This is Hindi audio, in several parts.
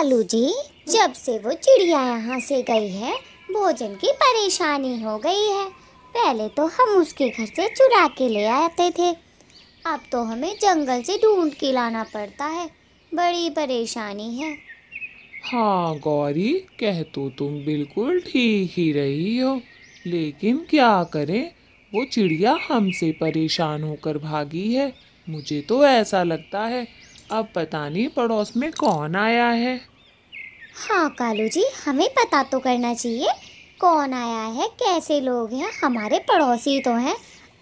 लालू जी जब से वो चिड़िया यहाँ से गई है भोजन की परेशानी हो गई है पहले तो हम उसके घर से चुरा के ले आते थे अब तो हमें जंगल से ढूंढ के लाना पड़ता है बड़ी परेशानी है हाँ गौरी कह तो तुम बिल्कुल ठीक ही रही हो लेकिन क्या करें वो चिड़िया हमसे परेशान होकर भागी है मुझे तो ऐसा लगता है अब पता नहीं पड़ोस में कौन आया है हाँ कालू जी हमें पता तो करना चाहिए कौन आया है कैसे लोग हैं हमारे पड़ोसी तो हैं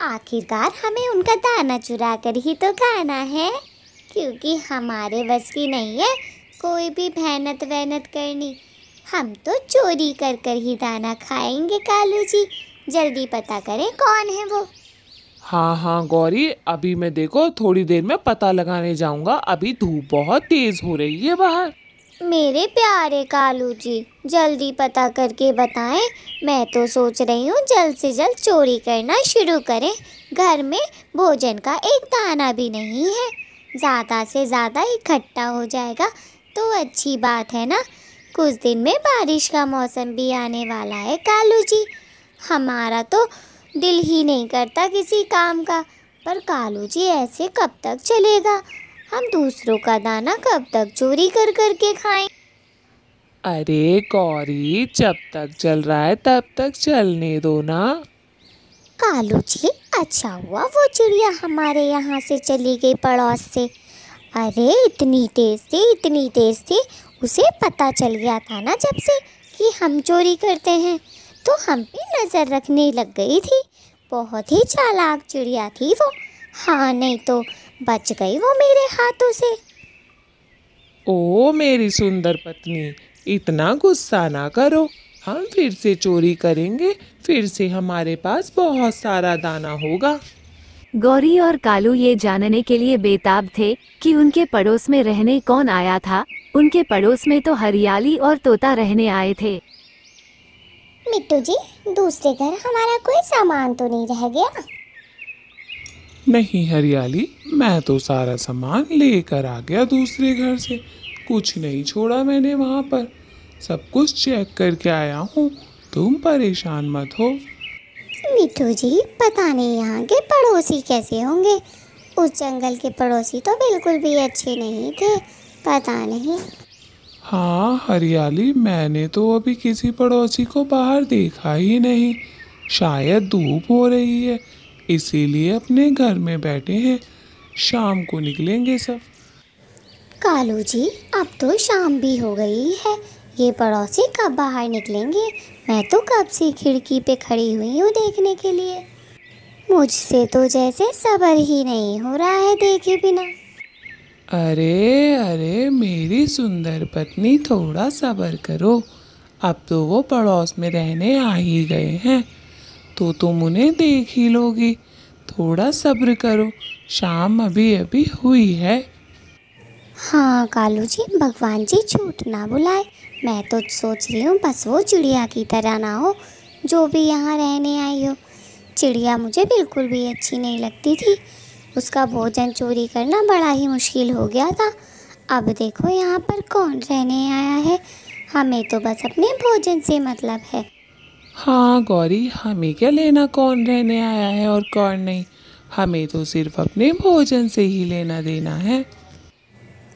आखिरकार हमें उनका दाना चुरा कर ही तो खाना है क्योंकि हमारे बस की नहीं है कोई भी मेहनत वहनत करनी हम तो चोरी कर कर ही दाना खाएंगे कालू जी जल्दी पता करें कौन है वो हाँ हाँ गौरी अभी मैं देखो थोड़ी देर में पता लगाने जाऊंगा अभी धूप बहुत तेज़ हो रही है बाहर मेरे प्यारे कालू जी जल्दी पता करके बताएं मैं तो सोच रही हूँ जल्द से जल्द चोरी करना शुरू करें घर में भोजन का एक दाना भी नहीं है ज़्यादा से ज़्यादा इकट्ठा हो जाएगा तो अच्छी बात है ना कुछ दिन में बारिश का मौसम भी आने वाला है कालू जी हमारा तो दिल ही नहीं करता किसी काम का पर कालू जी ऐसे कब तक चलेगा हम दूसरों का दाना कब तक चोरी कर कर के खाएं? अरे गौरी जब तक चल रहा है तब तक चलने दो ना कालू जी अच्छा हुआ वो चिड़िया हमारे यहाँ से चली गई पड़ोस से अरे इतनी तेज थी इतनी तेज थी उसे पता चल गया था ना जब से कि हम चोरी करते हैं तो हम पे नज़र रखने लग गई थी बहुत ही चालाक चिड़िया थी वो हाँ नहीं तो बच गई वो मेरे हाथों से ओ मेरी सुंदर पत्नी इतना गुस्सा ना करो हम फिर से चोरी करेंगे फिर से हमारे पास बहुत सारा दाना होगा गौरी और कालू ये जानने के लिए बेताब थे कि उनके पड़ोस में रहने कौन आया था उनके पड़ोस में तो हरियाली और तोता रहने आए थे मिट्टू जी दूसरे घर हमारा कोई सामान तो नहीं रह गया नहीं हरियाली मैं तो सारा सामान लेकर आ गया दूसरे घर से कुछ नहीं छोड़ा मैंने वहाँ पर सब कुछ चेक करके आया हूँ तुम परेशान मत हो मिठू जी पता नहीं यहाँ के पड़ोसी कैसे होंगे उस जंगल के पड़ोसी तो बिल्कुल भी अच्छे नहीं थे पता नहीं हाँ हरियाली मैंने तो अभी किसी पड़ोसी को बाहर देखा ही नहीं शायद धूप हो रही है इसीलिए अपने घर में बैठे हैं शाम को निकलेंगे सब कालू जी अब तो शाम भी हो गई है ये पड़ोसी कब बाहर निकलेंगे मैं तो कब से खिड़की पे खड़ी हुई हूँ देखने के लिए मुझसे तो जैसे सबर ही नहीं हो रहा है देखे बिना अरे अरे मेरी सुंदर पत्नी थोड़ा सबर करो अब तो वो पड़ोस में रहने आ ही गए हैं तो तुम उन्हें देख ही लोगी थोड़ा सब्र करो शाम अभी अभी हुई है हाँ कालू जी भगवान जी झूठ ना बुलाए मैं तो सोच रही हूँ बस वो चिड़िया की तरह ना हो जो भी यहाँ रहने आई हो चिड़िया मुझे बिल्कुल भी अच्छी नहीं लगती थी उसका भोजन चोरी करना बड़ा ही मुश्किल हो गया था अब देखो यहाँ पर कौन रहने आया है हमें तो बस अपने भोजन से मतलब है हाँ गौरी हमें क्या लेना कौन रहने आया है और कौन नहीं हमें तो सिर्फ अपने भोजन से ही लेना देना है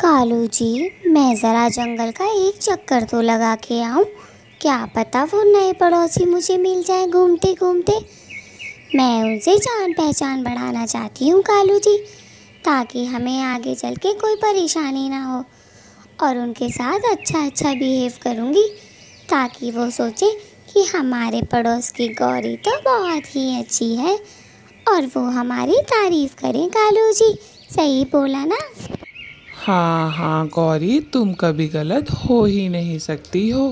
कालू जी मैं ज़रा जंगल का एक चक्कर तो लगा के आऊँ क्या पता वो नए पड़ोसी मुझे मिल जाए घूमते घूमते मैं उनसे जान पहचान बढ़ाना चाहती हूँ कालू जी ताकि हमें आगे चल के कोई परेशानी ना हो और उनके साथ अच्छा अच्छा बिहेव करूँगी ताकि वो सोचें कि हमारे पड़ोस की गौरी तो बहुत ही अच्छी है और वो हमारी तारीफ करें कालू जी सही बोला ना हाँ हाँ गौरी तुम कभी गलत हो ही नहीं सकती हो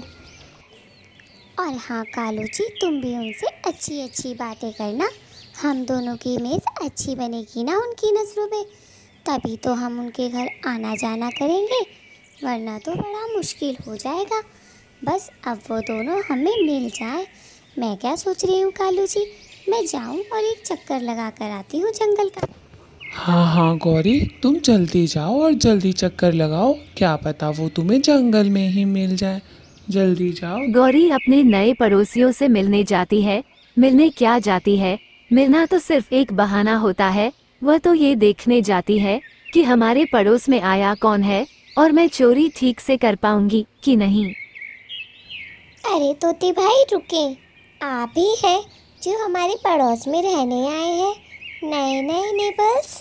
और हाँ कालू जी तुम भी उनसे अच्छी अच्छी बातें करना हम दोनों की इमेज अच्छी बनेगी ना उनकी नज़रों में तभी तो हम उनके घर आना जाना करेंगे वरना तो बड़ा मुश्किल हो जाएगा बस अब वो दोनों हमें मिल जाए मैं क्या सोच रही हूँ कालू जी मैं जाऊँ और एक चक्कर लगा कर आती हूँ जंगल का हाँ हाँ गौरी तुम जल्दी जाओ और जल्दी चक्कर लगाओ क्या पता वो तुम्हें जंगल में ही मिल जाए जल्दी जाओ गौरी अपने नए पड़ोसियों से मिलने जाती है मिलने क्या जाती है मिलना तो सिर्फ एक बहाना होता है वह तो ये देखने जाती है कि हमारे पड़ोस में आया कौन है और मैं चोरी ठीक से कर पाऊंगी कि नहीं अरे तोते भाई रुके आप ही हैं जो हमारे पड़ोस में रहने आए हैं नए नए नेबर्स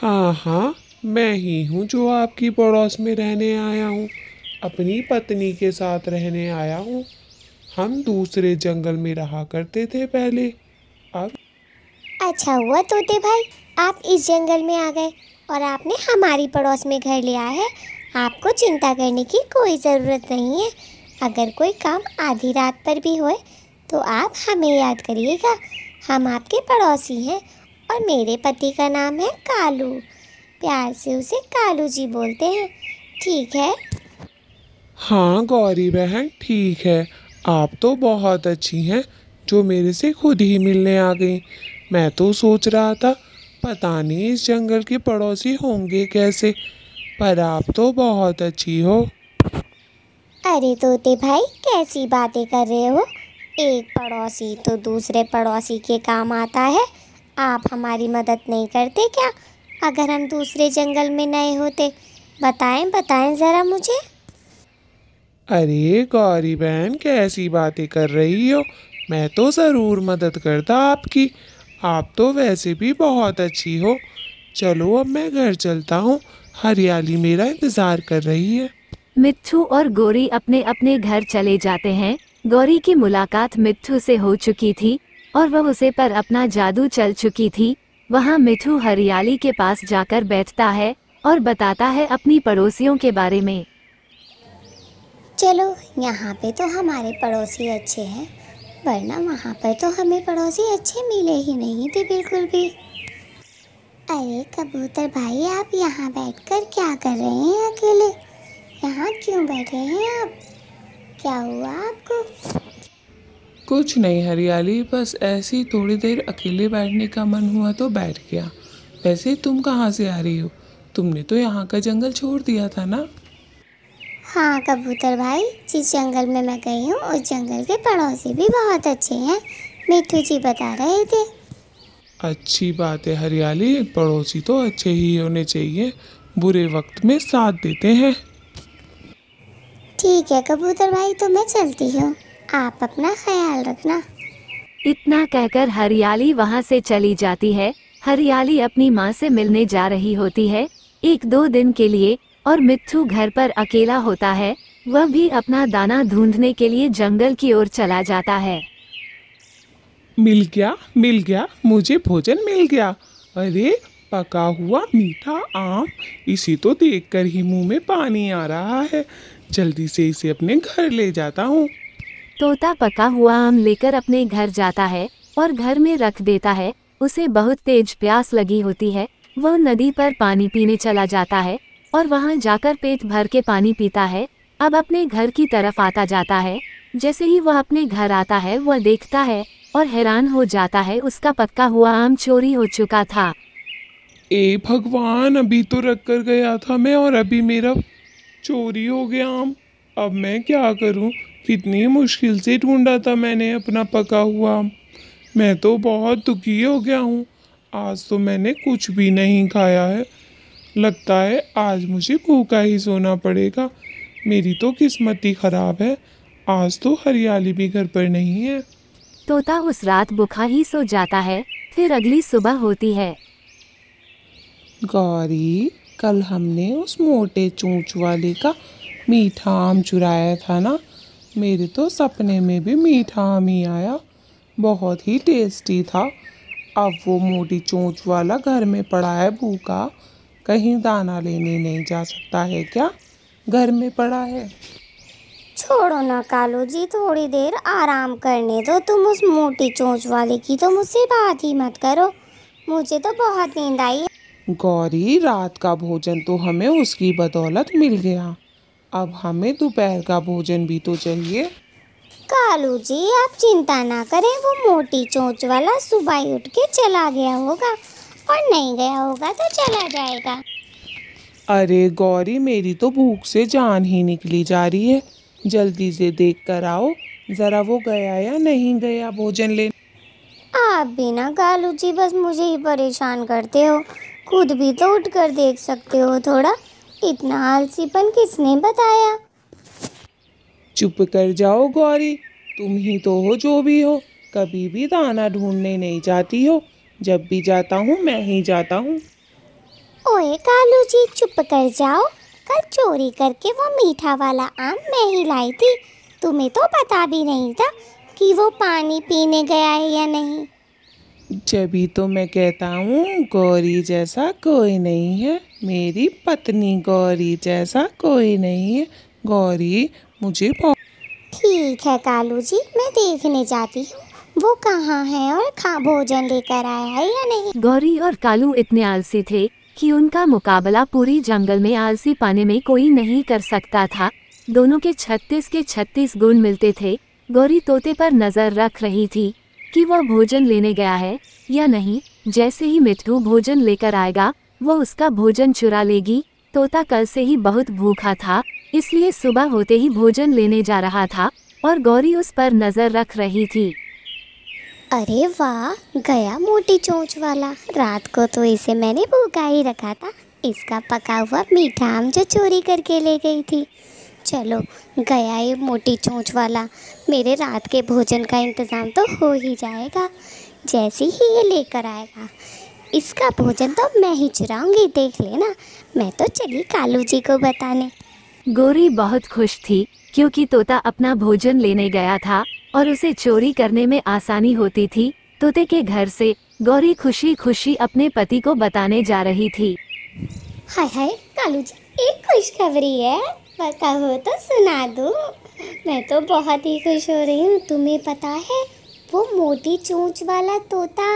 हाँ हाँ मैं ही हूँ जो आपकी पड़ोस में रहने आया हूँ अपनी पत्नी के साथ रहने आया हूँ हम दूसरे जंगल में रहा करते थे पहले अब अच्छा हुआ तोते भाई आप इस जंगल में आ गए और आपने हमारी पड़ोस में घर लिया है आपको चिंता करने की कोई ज़रूरत नहीं है अगर कोई काम आधी रात पर भी होए तो आप हमें याद करिएगा हम आपके पड़ोसी हैं और मेरे पति का नाम है कालू प्यार से उसे कालू जी बोलते हैं ठीक है हाँ गौरी बहन ठीक है आप तो बहुत अच्छी हैं जो मेरे से खुद ही मिलने आ गई मैं तो सोच रहा था पता नहीं इस जंगल के पड़ोसी होंगे कैसे पर आप तो बहुत अच्छी हो अरे तोते भाई कैसी बातें कर रहे हो एक पड़ोसी तो दूसरे पड़ोसी के काम आता है आप हमारी मदद नहीं करते क्या अगर हम दूसरे जंगल में नए होते बताएं बताएं ज़रा मुझे अरे गौरी बहन कैसी बातें कर रही हो मैं तो ज़रूर मदद करता आपकी आप तो वैसे भी बहुत अच्छी हो चलो अब मैं घर चलता हूँ हरियाली मेरा इंतज़ार कर रही है मिट्ठू और गौरी अपने अपने घर चले जाते हैं गौरी की मुलाकात मिट्ठू से हो चुकी थी और वह उसे पर अपना जादू चल चुकी थी वहाँ मिठू हरियाली के पास जाकर बैठता है और बताता है अपनी पड़ोसियों के बारे में चलो यहाँ पे तो हमारे पड़ोसी अच्छे हैं वरना वहाँ पर तो हमें पड़ोसी अच्छे मिले ही नहीं थे बिल्कुल भी अरे कबूतर भाई आप यहाँ बैठकर क्या कर रहे हैं अकेले यहाँ क्यों बैठे हैं आप क्या हुआ आपको कुछ नहीं हरियाली बस ऐसी थोड़ी देर अकेले बैठने का मन हुआ तो बैठ गया वैसे तुम कहाँ से आ रही हो तुमने तो यहाँ का जंगल छोड़ दिया था ना हाँ कबूतर भाई जिस जंगल में मैं गई हूँ उस जंगल के पड़ोसी भी बहुत अच्छे हैं मिठू जी बता रहे थे अच्छी बात है हरियाली पड़ोसी तो अच्छे ही होने चाहिए बुरे वक्त में साथ देते हैं ठीक है कबूतर भाई तो मैं चलती हूँ आप अपना ख्याल रखना इतना कहकर हरियाली वहाँ से चली जाती है हरियाली अपनी माँ से मिलने जा रही होती है एक दो दिन के लिए और मिट्ठू घर पर अकेला होता है वह भी अपना दाना ढूंढने के लिए जंगल की ओर चला जाता है मिल गया मिल गया मुझे भोजन मिल गया अरे पका हुआ मीठा आम इसे तो देखकर ही मुंह में पानी आ रहा है जल्दी से इसे अपने घर ले जाता हूँ तोता पका हुआ आम लेकर अपने घर जाता है और घर में रख देता है उसे बहुत तेज प्यास लगी होती है वह नदी पर पानी पीने चला जाता है और वहाँ जाकर पेट भर के पानी पीता है अब अपने घर की तरफ आता जाता है जैसे ही वह अपने घर आता है वह देखता है और हैरान हो जाता है उसका पक्का हुआ आम चोरी हो चुका था ए भगवान अभी तो रख कर गया था मैं और अभी मेरा चोरी हो गया आम अब मैं क्या करूं कितनी मुश्किल से ढूंढा था मैंने अपना पका हुआ आम मैं तो बहुत दुखी हो गया हूँ आज तो मैंने कुछ भी नहीं खाया है लगता है आज मुझे भूखा ही सोना पड़ेगा मेरी तो किस्मत ही ख़राब है आज तो हरियाली भी घर पर नहीं है तोता उस रात भूखा ही सो जाता है फिर अगली सुबह होती है गौरी कल हमने उस मोटे चूँच वाले का मीठा आम चुराया था ना मेरे तो सपने में भी मीठा आम ही आया बहुत ही टेस्टी था अब वो मोटी चोंच वाला घर में पड़ा है भूखा कहीं दाना लेने नहीं जा सकता है क्या घर में पड़ा है छोड़ो ना कालू जी थोड़ी देर आराम करने दो तुम उस मोटी चोंच वाले की तो मुझसे बात ही मत करो मुझे तो बहुत नींद आई गौरी रात का भोजन तो हमें उसकी बदौलत मिल गया अब हमें दोपहर का भोजन भी तो चाहिए कालू जी आप चिंता ना करें वो मोटी चोंच वाला सुबह उठ के चला गया होगा और नहीं गया होगा तो चला जाएगा अरे गौरी मेरी तो भूख से जान ही निकली जा रही है जल्दी से देख कर आओ ज़रा वो गया या नहीं गया भोजन लेने आप भी ना कालू जी बस मुझे ही परेशान करते हो खुद भी तो उठकर देख सकते हो थोड़ा इतना आलसीपन किसने बताया चुप कर जाओ गौरी तुम ही तो हो जो भी हो कभी भी दाना ढूंढने नहीं जाती हो जब भी जाता हूँ मैं ही जाता हूँ ओए कालू जी चुप कर जाओ कल चोरी करके वो मीठा वाला आम मैं ही लाई थी तुम्हें तो पता भी नहीं था कि वो पानी पीने गया है या नहीं जभी तो मैं कहता हूँ गौरी जैसा कोई नहीं है मेरी पत्नी गौरी जैसा कोई नहीं है गौरी मुझे ठीक है कालू जी मैं देखने जाती हूँ वो कहाँ है और खा भोजन लेकर आया है या नहीं गौरी और कालू इतने आलसी थे कि उनका मुकाबला पूरी जंगल में आलसी पाने में कोई नहीं कर सकता था दोनों के छत्तीस के छत्तीस गुण मिलते थे गौरी तोते पर नजर रख रही थी कि वह भोजन लेने गया है या नहीं जैसे ही मिठू भोजन लेकर आएगा वह उसका भोजन चुरा लेगी तोता कल से ही बहुत भूखा था इसलिए सुबह होते ही भोजन लेने जा रहा था और गौरी उस पर नजर रख रही थी अरे वाह गया मोटी चोंच वाला रात को तो इसे मैंने भूखा ही रखा था इसका पका हुआ मीठा आम जो चोरी करके ले गई थी चलो गया ये मोटी चोंच वाला मेरे रात के भोजन का इंतज़ाम तो हो ही जाएगा जैसे ही ये लेकर आएगा इसका भोजन तो मैं ही चुराऊंगी देख लेना मैं तो चली कालू जी को बताने गोरी बहुत खुश थी क्योंकि तोता अपना भोजन लेने गया था और उसे चोरी करने में आसानी होती थी तोते के घर से गौरी खुशी खुशी अपने पति को बताने जा रही थी हाय हाय कालू जी एक खुशखबरी है पर कहो तो सुना दो मैं तो बहुत ही खुश हो रही हूँ तुम्हें पता है वो मोटी चोंच वाला तोता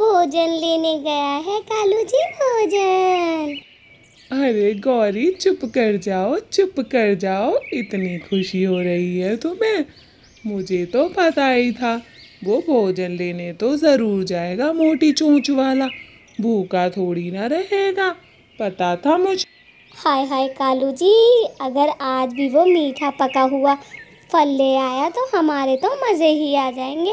भोजन लेने गया है कालू जी भोजन अरे गौरी चुप कर जाओ चुप कर जाओ इतनी खुशी हो रही है तुम्हें मुझे तो पता ही था वो भोजन लेने तो ज़रूर जाएगा मोटी चोंच वाला भूखा थोड़ी ना रहेगा पता था मुझे हाय हाय कालू जी अगर आज भी वो मीठा पका हुआ फल ले आया तो हमारे तो मज़े ही आ जाएंगे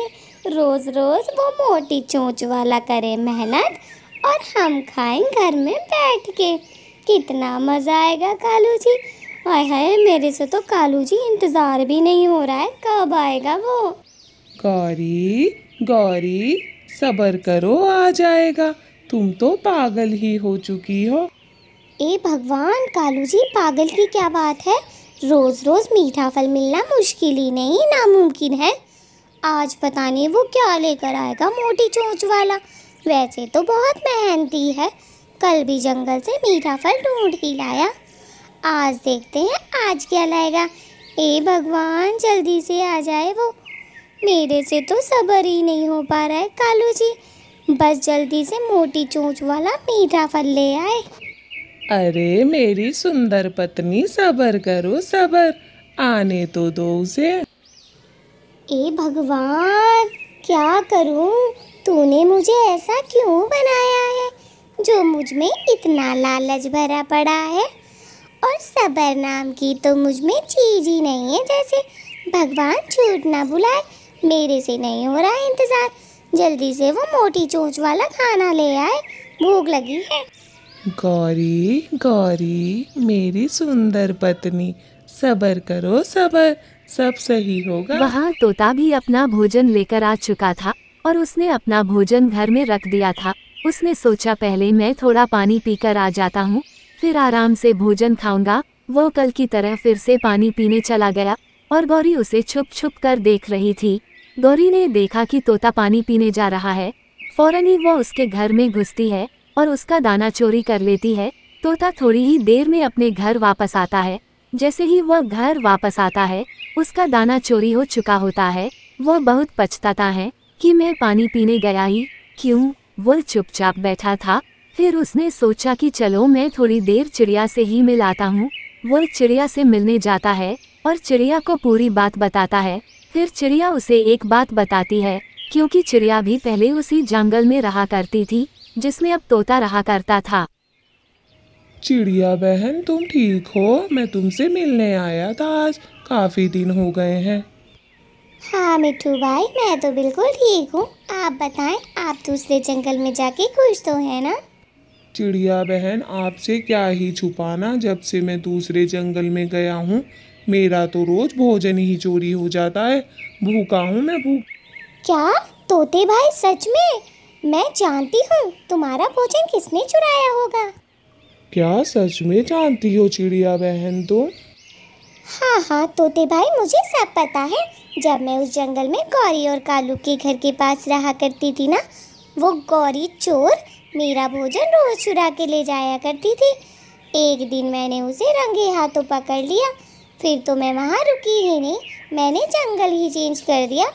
रोज़ रोज़ वो मोटी चोंच वाला करे मेहनत और हम खाएं घर में बैठ के कितना मज़ा आएगा कालू जी हाय हाय मेरे से तो कालू जी इंतज़ार भी नहीं हो रहा है कब आएगा वो गौरी गौरी सबर करो आ जाएगा तुम तो पागल ही हो चुकी हो ए भगवान कालू जी पागल की क्या बात है रोज़ रोज़ मीठा फल मिलना मुश्किल ही नहीं नामुमकिन है आज पता नहीं वो क्या लेकर आएगा मोटी चोंच वाला वैसे तो बहुत मेहनती है कल भी जंगल से मीठा फल ढूंढ ही लाया आज देखते हैं आज क्या लाएगा ए भगवान जल्दी से आ जाए वो मेरे से तो सब्र ही नहीं हो पा रहा है कालू जी बस जल्दी से मोटी चोंच वाला मीठा फल ले आए अरे मेरी सुंदर पत्नी सबर करो सबर आने तो दो उसे ए भगवान क्या करूं तूने मुझे ऐसा क्यों बनाया है जो मुझ में इतना लालच भरा पड़ा है और सबर नाम की तो मुझ में चीज ही नहीं है जैसे भगवान छूट ना बुलाए मेरे से नहीं हो रहा इंतज़ार जल्दी से वो मोटी चोंच वाला खाना ले आए भूख लगी है गौरी गौरी मेरी सुंदर पत्नी सबर करो सबर सब सही होगा वहाँ तोता भी अपना भोजन लेकर आ चुका था और उसने अपना भोजन घर में रख दिया था उसने सोचा पहले मैं थोड़ा पानी पीकर आ जाता हूँ फिर आराम से भोजन खाऊंगा वो कल की तरह फिर से पानी पीने चला गया और गौरी उसे छुप छुप कर देख रही थी गौरी ने देखा कि तोता पानी पीने जा रहा है फौरन ही वो उसके घर में घुसती है और उसका दाना चोरी कर लेती है तोता थोड़ी ही देर में अपने घर वापस आता है जैसे ही वह घर वापस आता है उसका दाना चोरी हो चुका होता है वह बहुत पछताता है कि मैं पानी पीने गया ही क्यों वह चुपचाप बैठा था फिर उसने सोचा कि चलो मैं थोड़ी देर चिड़िया से ही मिल आता हूँ वह चिड़िया से मिलने जाता है और चिड़िया को पूरी बात बताता है फिर चिड़िया उसे एक बात बताती है क्योंकि चिड़िया भी पहले उसी जंगल में रहा करती थी जिसमें अब तोता रहा करता था चिड़िया बहन तुम ठीक हो मैं तुमसे मिलने आया था आज काफ़ी दिन हो गए हैं हाँ मिठू भाई मैं तो बिल्कुल ठीक हूँ आप बताएं आप दूसरे तो जंगल में जाके खुश तो है ना चिड़िया बहन आपसे क्या ही छुपाना जब से मैं दूसरे जंगल में गया हूँ मेरा तो रोज भोजन ही चोरी हो जाता है भूखा हूँ मैं भूख क्या तोते भाई सच में मैं जानती हूँ तुम्हारा भोजन किसने चुराया होगा क्या सच में जानती हो चिड़िया बहन तुम हाँ हाँ तोते भाई मुझे सब पता है जब मैं उस जंगल में गौरी और कालू के घर के पास रहा करती थी ना वो गौरी चोर मेरा भोजन रोज चुरा के ले जाया करती थी एक दिन मैंने उसे रंगे हाथों पकड़ लिया फिर तो मैं वहाँ रुकी ही नहीं मैंने जंगल ही चेंज कर दिया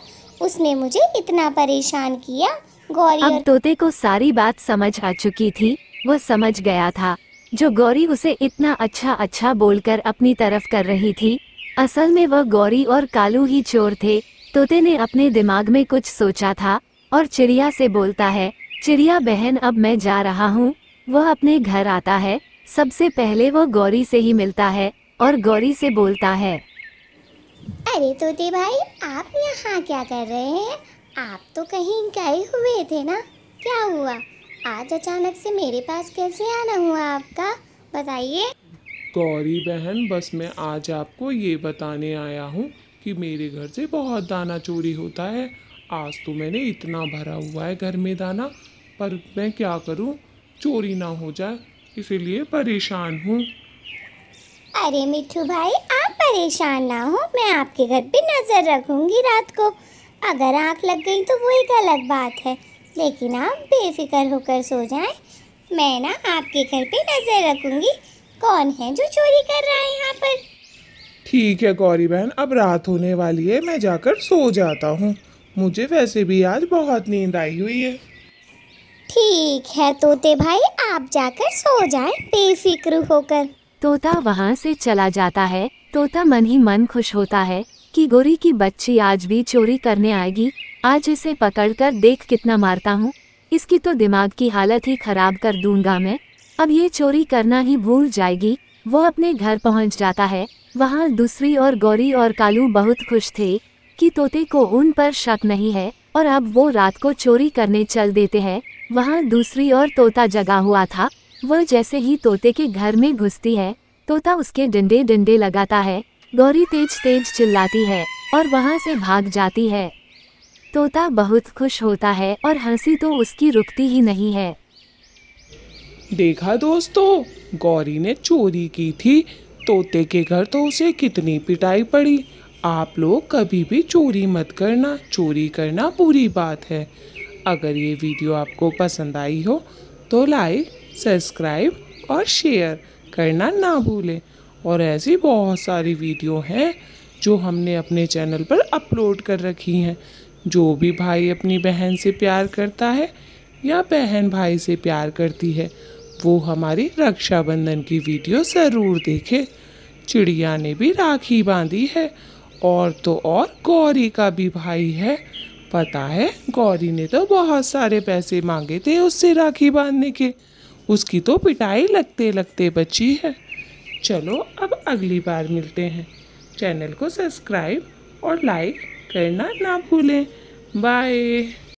उसने मुझे इतना परेशान किया गौरी अब तोते को सारी बात समझ आ चुकी थी वो समझ गया था जो गौरी उसे इतना अच्छा अच्छा बोलकर अपनी तरफ कर रही थी असल में वह गौरी और कालू ही चोर थे तोते ने अपने दिमाग में कुछ सोचा था और चिड़िया से बोलता है चिड़िया बहन अब मैं जा रहा हूँ वह अपने घर आता है सबसे पहले वह गौरी से ही मिलता है और गौरी से बोलता है अरे तोते भाई आप यहाँ क्या कर रहे हैं आप तो कहीं गए हुए थे ना क्या हुआ आज अचानक से मेरे पास कैसे आना हुआ आपका बताइए गौरी बहन बस मैं आज आपको ये बताने आया हूँ कि मेरे घर से बहुत दाना चोरी होता है आज तो मैंने इतना भरा हुआ है घर में दाना पर मैं क्या करूँ चोरी ना हो जाए इसीलिए परेशान हूँ अरे मिठू भाई आप परेशान ना हो मैं आपके घर पे नज़र रखूँगी रात को अगर आँख लग गई तो वो एक अलग बात है लेकिन आप बेफिक्र होकर सो जाएं मैं ना आपके घर पे नज़र रखूँगी कौन है जो चोरी कर रहा है यहाँ पर ठीक है गौरी बहन अब रात होने वाली है मैं जाकर सो जाता हूँ मुझे वैसे भी आज बहुत नींद आई हुई है ठीक है तोते भाई आप जाकर सो जाएं बेफिक्र होकर तोता वहाँ से चला जाता है तोता मन ही मन खुश होता है कि गोरी की बच्ची आज भी चोरी करने आएगी आज इसे पकड़कर देख कितना मारता हूँ इसकी तो दिमाग की हालत ही खराब कर दूंगा मैं अब ये चोरी करना ही भूल जाएगी वो अपने घर पहुँच जाता है वहाँ दूसरी और गौरी और कालू बहुत खुश थे कि तोते को उन पर शक नहीं है और अब वो रात को चोरी करने चल देते हैं वहाँ दूसरी और तोता जगा हुआ था वो जैसे ही तोते के घर में घुसती है तोता उसके डंडे डंडे लगाता है गौरी तेज तेज चिल्लाती है और वहाँ से भाग जाती है तोता बहुत खुश होता है और हंसी तो उसकी रुकती ही नहीं है देखा दोस्तों गौरी ने चोरी की थी तोते के घर तो उसे कितनी पिटाई पड़ी आप लोग कभी भी चोरी मत करना चोरी करना बुरी बात है अगर ये वीडियो आपको पसंद आई हो तो लाइक सब्सक्राइब और शेयर करना ना भूलें और ऐसी बहुत सारी वीडियो हैं जो हमने अपने चैनल पर अपलोड कर रखी हैं जो भी भाई अपनी बहन से प्यार करता है या बहन भाई से प्यार करती है वो हमारी रक्षाबंधन की वीडियो ज़रूर देखे चिड़िया ने भी राखी बांधी है और तो और गौरी का भी भाई है पता है गौरी ने तो बहुत सारे पैसे मांगे थे उससे राखी बांधने के उसकी तो पिटाई लगते लगते बची है चलो अब अगली बार मिलते हैं चैनल को सब्सक्राइब और लाइक करना ना भूलें बाय